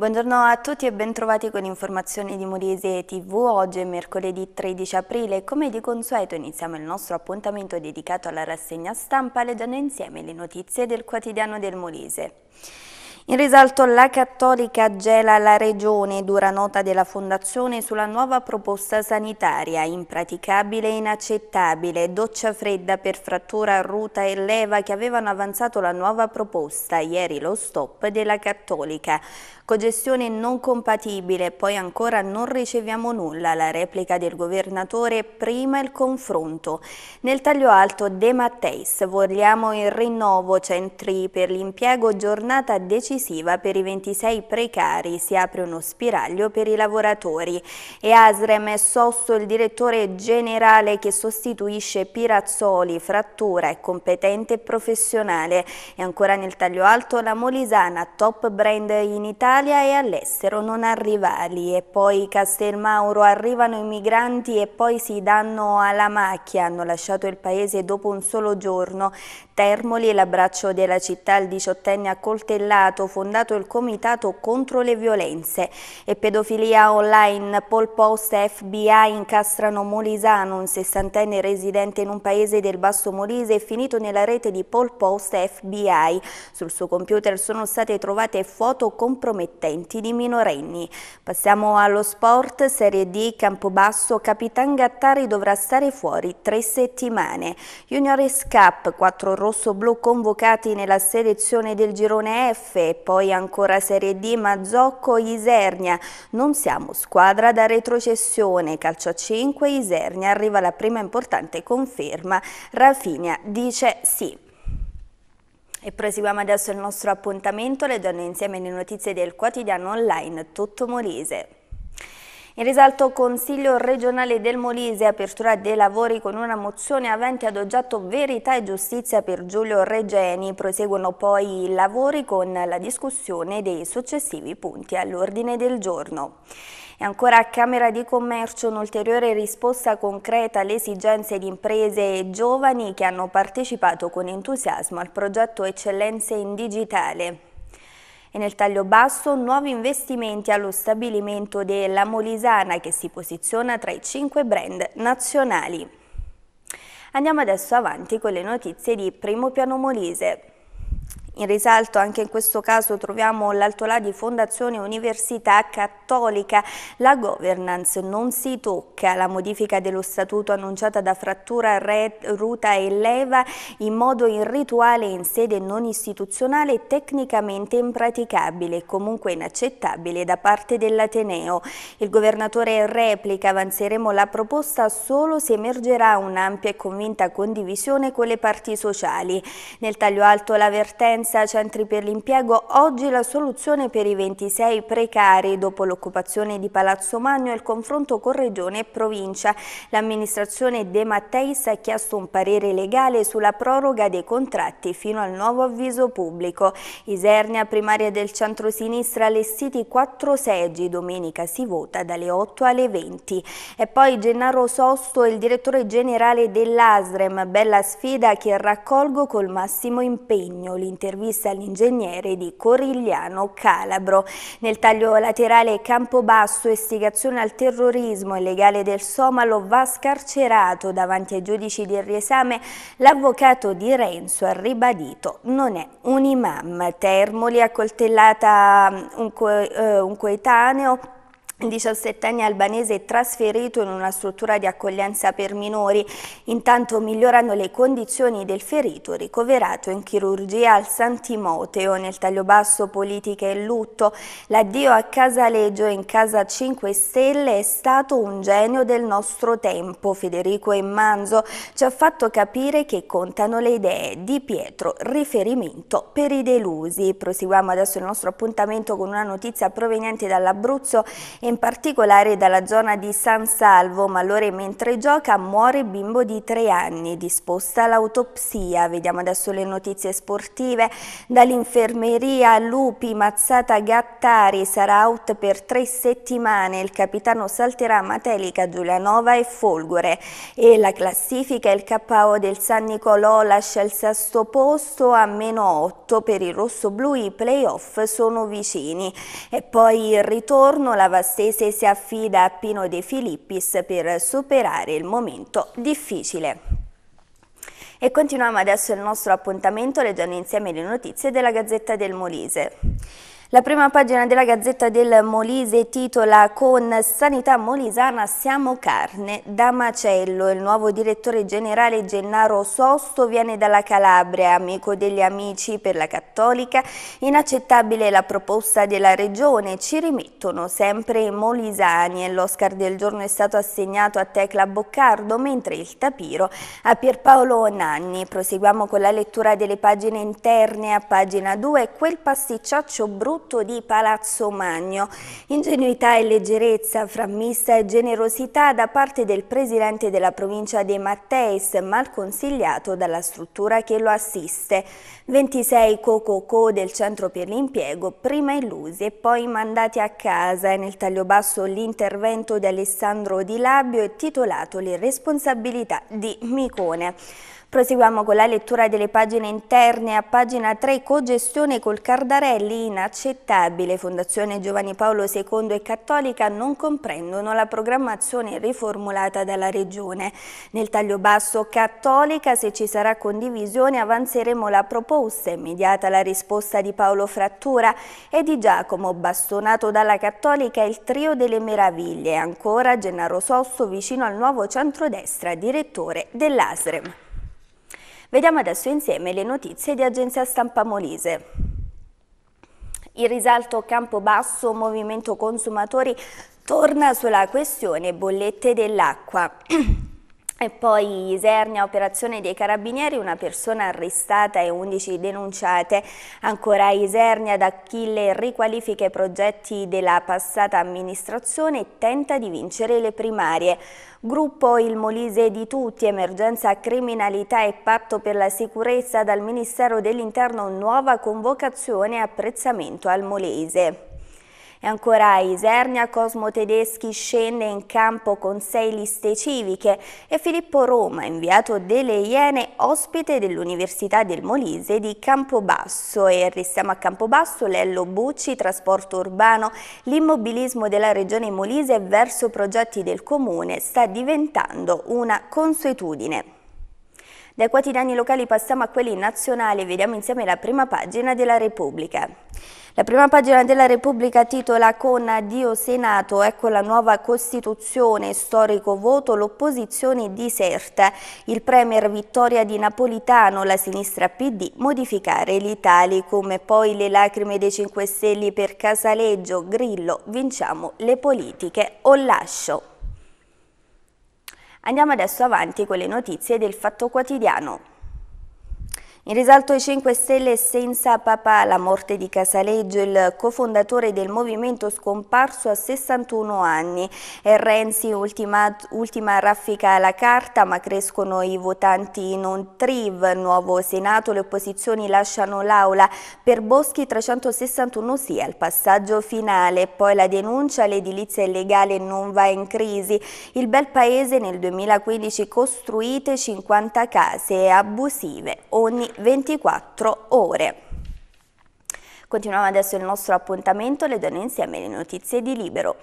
Buongiorno a tutti e bentrovati con informazioni di Molise TV. Oggi è mercoledì 13 aprile e come di consueto iniziamo il nostro appuntamento dedicato alla rassegna stampa leggendo insieme le notizie del quotidiano del Molise. In risalto la Cattolica gela la Regione, dura nota della Fondazione sulla nuova proposta sanitaria, impraticabile e inaccettabile, doccia fredda per frattura Ruta e Leva che avevano avanzato la nuova proposta, ieri lo stop della Cattolica. Cogestione non compatibile, poi ancora non riceviamo nulla, la replica del governatore prima il confronto. Nel taglio alto De Matteis vogliamo il rinnovo centri per l'impiego giornata decisiva decisiva per i 26 precari, si apre uno spiraglio per i lavoratori. E Asrem è Sosso, il direttore generale che sostituisce Pirazzoli, frattura è competente e professionale. E ancora nel taglio alto la Molisana, top brand in Italia e all'estero, non ha rivali. E poi Castelmauro, arrivano i migranti e poi si danno alla macchia, hanno lasciato il paese dopo un solo giorno. Termoli, l'abbraccio della città, il diciottenne accoltellato stato fondato il Comitato contro le violenze e pedofilia online Pol Post e FBI incastrano Molisano, un sessantenne residente in un paese del Basso Molise e finito nella rete di Pol Post e FBI. Sul suo computer sono state trovate foto compromettenti di minorenni. Passiamo allo sport, Serie D, Campobasso, Capitan Gattari dovrà stare fuori tre settimane. Juniores Cup, quattro rosso-blu convocati nella selezione del girone F, e poi ancora Serie D Mazzocco Isernia. Non siamo squadra da retrocessione, calcio a 5 Isernia arriva la prima importante conferma, Rafinha dice sì. E proseguiamo adesso il nostro appuntamento, le donne insieme le notizie del quotidiano online Tutto Molise. In risalto Consiglio regionale del Molise apertura dei lavori con una mozione avente ad oggetto verità e giustizia per Giulio Regeni. Proseguono poi i lavori con la discussione dei successivi punti all'ordine del giorno. E ancora a Camera di Commercio un'ulteriore risposta concreta alle esigenze di imprese e giovani che hanno partecipato con entusiasmo al progetto Eccellenze in Digitale. E nel taglio basso nuovi investimenti allo stabilimento della Molisana che si posiziona tra i cinque brand nazionali. Andiamo adesso avanti con le notizie di Primo Piano Molise. In risalto anche in questo caso troviamo l'Altolà di Fondazione Università Cattolica. La governance non si tocca, la modifica dello statuto annunciata da Frattura, Re, Ruta e Leva in modo irrituale in sede non istituzionale è tecnicamente impraticabile e comunque inaccettabile da parte dell'Ateneo. Il governatore replica avanzeremo la proposta solo se emergerà un'ampia e convinta condivisione con le parti sociali. Nel taglio alto la vertenza Potenza Centri per l'Impiego, oggi la soluzione per i 26 precari dopo l'occupazione di Palazzo Magno e il confronto con Regione e Provincia. L'amministrazione De Matteis ha chiesto un parere legale sulla proroga dei contratti fino al nuovo avviso pubblico. Isernia, primaria del centro-sinistra, allestiti quattro seggi, domenica si vota dalle 8 alle 20. E poi Gennaro Sosto, il direttore generale dell'ASREM, bella sfida che raccolgo col massimo impegno. L'intervento un'intervista all'ingegnere di Corigliano Calabro. Nel taglio laterale Campobasso, istigazione al terrorismo, illegale del Somalo va scarcerato davanti ai giudici del riesame, l'avvocato di Renzo ha ribadito non è un imam. Termoli accoltellata um, un, co eh, un coetaneo 17enne albanese trasferito in una struttura di accoglienza per minori, intanto migliorano le condizioni del ferito ricoverato in chirurgia al San Timoteo. Nel taglio basso politica e lutto, l'addio a Casaleggio in Casa 5 Stelle è stato un genio del nostro tempo. Federico Immanzo ci ha fatto capire che contano le idee di Pietro, riferimento per i delusi. Proseguiamo adesso il nostro appuntamento con una notizia proveniente dall'Abruzzo e in particolare dalla zona di San Salvo, ma allora mentre gioca muore bimbo di tre anni, disposta l'autopsia. Vediamo adesso le notizie sportive. Dall'infermeria Lupi, Mazzata Gattari sarà out per tre settimane, il capitano salterà Matelica, Giulianova e Folgore. E la classifica, il KO del San Nicolò lascia il sesto posto a meno 8 per il rosso-blu. i playoff sono vicini. E poi il ritorno, la Vassina Vastese si affida a Pino De Filippis per superare il momento difficile. E continuiamo adesso il nostro appuntamento leggendo insieme le notizie della Gazzetta del Molise. La prima pagina della Gazzetta del Molise titola Con Sanità Molisana siamo carne da macello. Il nuovo direttore generale Gennaro Sosto viene dalla Calabria, amico degli amici per la Cattolica. Inaccettabile la proposta della regione, ci rimettono sempre i molisani. L'Oscar del giorno è stato assegnato a Tecla Boccardo, mentre il tapiro a Pierpaolo Nanni. Proseguiamo con la lettura delle pagine interne a pagina 2. Quel pasticciaccio brutto frutto di Palazzo Magno. Ingenuità e leggerezza, frammista e generosità da parte del presidente della provincia De Matteis, mal consigliato dalla struttura che lo assiste. 26 co-co-co del centro per l'impiego, prima illusi e poi mandati a casa. nel taglio basso l'intervento di Alessandro Di Labio è titolato Le responsabilità di Micone. Proseguiamo con la lettura delle pagine interne. A pagina 3, cogestione col Cardarelli, inaccettabile. Fondazione Giovanni Paolo II e Cattolica non comprendono la programmazione riformulata dalla Regione. Nel taglio basso Cattolica, se ci sarà condivisione, avanzeremo la proposta. Immediata la risposta di Paolo Frattura e di Giacomo, bastonato dalla Cattolica, il trio delle meraviglie. Ancora Gennaro Sosso vicino al nuovo centrodestra, direttore dell'ASREM. Vediamo adesso insieme le notizie di Agenzia Stampa Molise. Il risalto Campobasso Movimento Consumatori torna sulla questione bollette dell'acqua. E poi Isernia, operazione dei carabinieri, una persona arrestata e 11 denunciate. Ancora Isernia, da Achille riqualifica i progetti della passata amministrazione e tenta di vincere le primarie. Gruppo Il Molise di tutti, emergenza criminalità e patto per la sicurezza dal Ministero dell'Interno, nuova convocazione e apprezzamento al Molese. E ancora a Isernia Cosmo Tedeschi scende in campo con sei liste civiche e Filippo Roma, inviato delle Iene, ospite dell'Università del Molise di Campobasso. E restiamo a Campobasso, Lello Bucci, trasporto urbano, l'immobilismo della regione Molise verso progetti del comune sta diventando una consuetudine. Dai quotidiani locali passiamo a quelli nazionali e vediamo insieme la prima pagina della Repubblica. La prima pagina della Repubblica titola Con addio Senato, ecco la nuova Costituzione, storico voto, l'opposizione diserta. Il Premier Vittoria di Napolitano, la sinistra PD, modificare l'Italia, come poi le lacrime dei 5 Stelle per Casaleggio, Grillo, vinciamo le politiche o lascio. Andiamo adesso avanti con le notizie del Fatto Quotidiano. In risalto ai 5 Stelle senza papà, la morte di Casaleggio, il cofondatore del movimento scomparso a 61 anni. E Renzi ultima, ultima raffica alla carta, ma crescono i votanti in un TRIV. Nuovo Senato, le opposizioni lasciano l'aula. Per Boschi 361 sì al passaggio finale. Poi la denuncia, l'edilizia illegale non va in crisi. Il bel paese nel 2015 costruite 50 case abusive. Ogni 24 ore. Continuiamo adesso il nostro appuntamento, le donne insieme le notizie di Libero.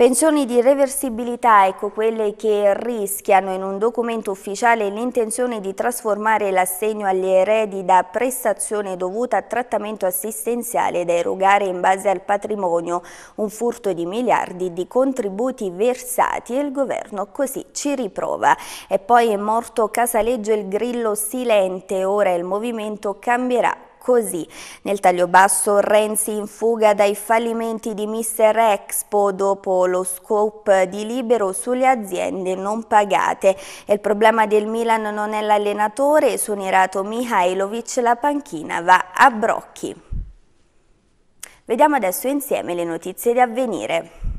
Pensioni di reversibilità, ecco quelle che rischiano in un documento ufficiale l'intenzione di trasformare l'assegno agli eredi da prestazione dovuta a trattamento assistenziale da erogare in base al patrimonio, un furto di miliardi di contributi versati e il governo così ci riprova. E poi è morto Casaleggio il Grillo Silente, ora il movimento cambierà così. Nel taglio basso Renzi in fuga dai fallimenti di Mister Expo dopo lo scope di libero sulle aziende non pagate. E il problema del Milan non è l'allenatore, suonerato Mihailovic la panchina va a brocchi. Vediamo adesso insieme le notizie di avvenire.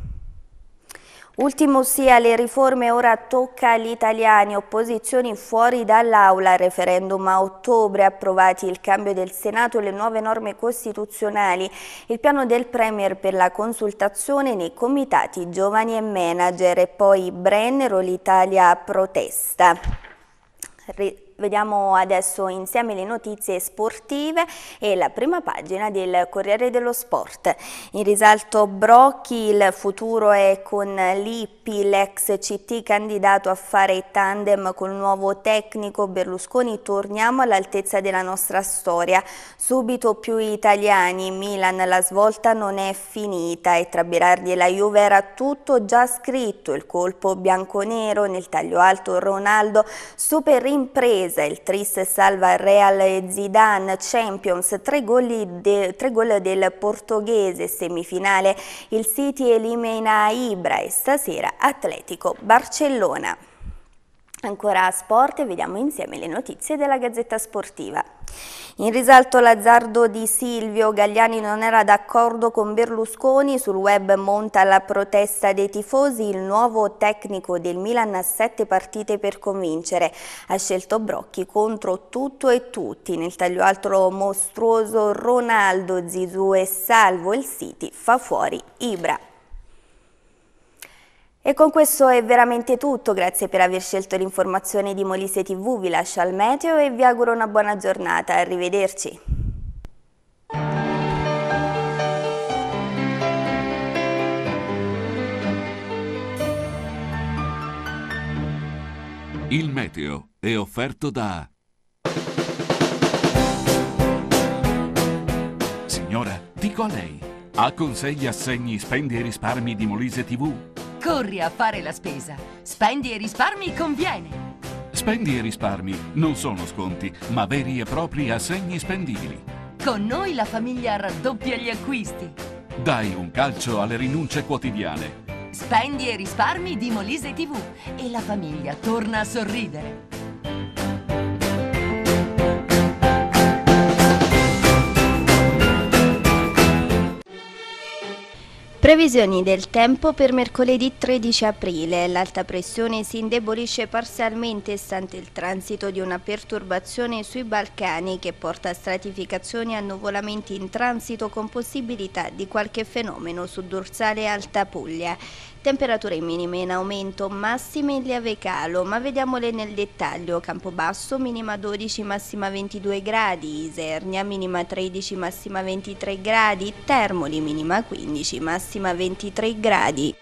Ultimo sia le riforme, ora tocca agli italiani, opposizioni fuori dall'aula, referendum a ottobre, approvati il cambio del Senato e le nuove norme costituzionali, il piano del Premier per la consultazione nei comitati giovani e manager e poi Brennero l'Italia protesta. Re Vediamo adesso insieme le notizie sportive e la prima pagina del Corriere dello Sport. In risalto Brocchi, il futuro è con Lippi, l'ex CT candidato a fare tandem col nuovo tecnico Berlusconi. Torniamo all'altezza della nostra storia. Subito più italiani, Milan la svolta non è finita e tra Berardi e la Juve era tutto già scritto. Il colpo bianco-nero nel taglio alto Ronaldo, super impresa difesa, il Tris salva Real Zidane, Champions, tre gol, de, tre gol del portoghese, semifinale, il City elimina Ibra e stasera Atletico Barcellona. Ancora a sport, vediamo insieme le notizie della Gazzetta Sportiva. In risalto l'azzardo di Silvio, Gagliani non era d'accordo con Berlusconi, sul web monta la protesta dei tifosi, il nuovo tecnico del Milan ha sette partite per convincere, ha scelto Brocchi contro tutto e tutti, nel taglio altro mostruoso Ronaldo, Zizou e Salvo, il City fa fuori Ibra. E con questo è veramente tutto, grazie per aver scelto l'informazione di Molise TV, vi lascio al meteo e vi auguro una buona giornata, arrivederci. Il meteo è offerto da... Signora, dico a lei, a consigli, assegni, spendi e risparmi di Molise TV? Corri a fare la spesa. Spendi e risparmi conviene. Spendi e risparmi non sono sconti, ma veri e propri assegni spendibili. Con noi la famiglia raddoppia gli acquisti. Dai un calcio alle rinunce quotidiane. Spendi e risparmi di Molise TV e la famiglia torna a sorridere. Previsioni del tempo per mercoledì 13 aprile. L'alta pressione si indebolisce parzialmente stante il transito di una perturbazione sui Balcani che porta a stratificazioni e annuvolamenti in transito con possibilità di qualche fenomeno su dorsale Alta Puglia. Temperature minime in aumento, massime in lieve calo, ma vediamole nel dettaglio. Campobasso minima 12, massima 22 gradi, Isernia minima 13, massima 23 gradi, Termoli minima 15, massima 23 gradi.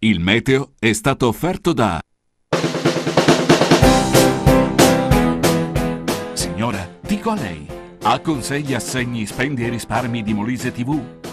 Il meteo è stato offerto da... Signora, dico a lei, ha consigli, assegni, spendi e risparmi di Molise TV?